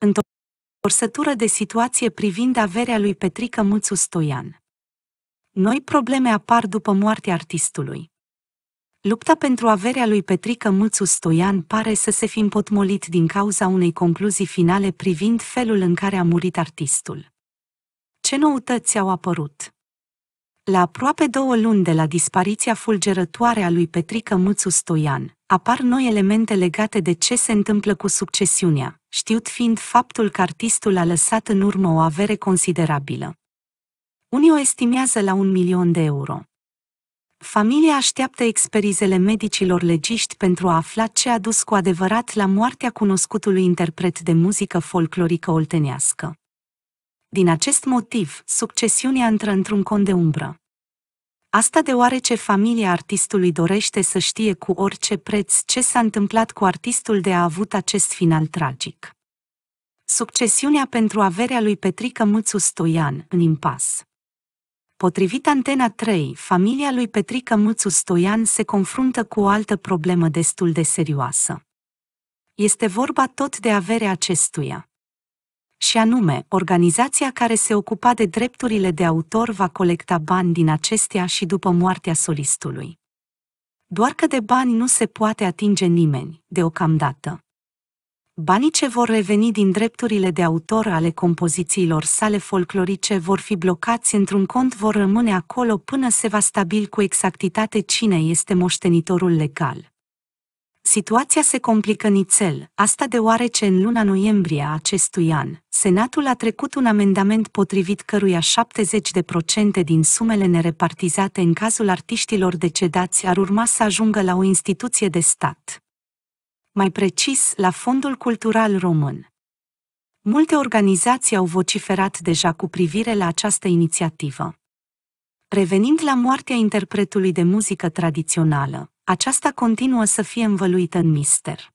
Întorsătură de situație privind averea lui Petrică Mulțu Stoian. Noi probleme apar după moartea artistului. Lupta pentru averea lui Petrică Mulțu Stoian pare să se fi împotmolit din cauza unei concluzii finale privind felul în care a murit artistul. Ce noutăți au apărut? La aproape două luni de la dispariția fulgerătoare a lui Petrică Mulțu Stoian, apar noi elemente legate de ce se întâmplă cu succesiunea, știut fiind faptul că artistul a lăsat în urmă o avere considerabilă. Unii o estimează la un milion de euro. Familia așteaptă experizele medicilor legiști pentru a afla ce a dus cu adevărat la moartea cunoscutului interpret de muzică folclorică oltenească. Din acest motiv, succesiunea intră într-un cont de umbră. Asta deoarece familia artistului dorește să știe cu orice preț ce s-a întâmplat cu artistul de a avut acest final tragic. Succesiunea pentru averea lui Petrică Mâțu Stoian, în impas. Potrivit Antena 3, familia lui Petrică Mâțu Stoian se confruntă cu o altă problemă destul de serioasă. Este vorba tot de averea acestuia și anume, organizația care se ocupa de drepturile de autor va colecta bani din acestea și după moartea solistului. Doar că de bani nu se poate atinge nimeni, deocamdată. Banii ce vor reveni din drepturile de autor ale compozițiilor sale folclorice vor fi blocați într-un cont, vor rămâne acolo până se va stabili cu exactitate cine este moștenitorul legal situația se complică nițel, asta deoarece în luna noiembrie a acestui an, Senatul a trecut un amendament potrivit căruia 70% din sumele nerepartizate în cazul artiștilor decedați ar urma să ajungă la o instituție de stat. Mai precis, la Fondul Cultural Român. Multe organizații au vociferat deja cu privire la această inițiativă. Revenind la moartea interpretului de muzică tradițională, aceasta continuă să fie învăluită în mister.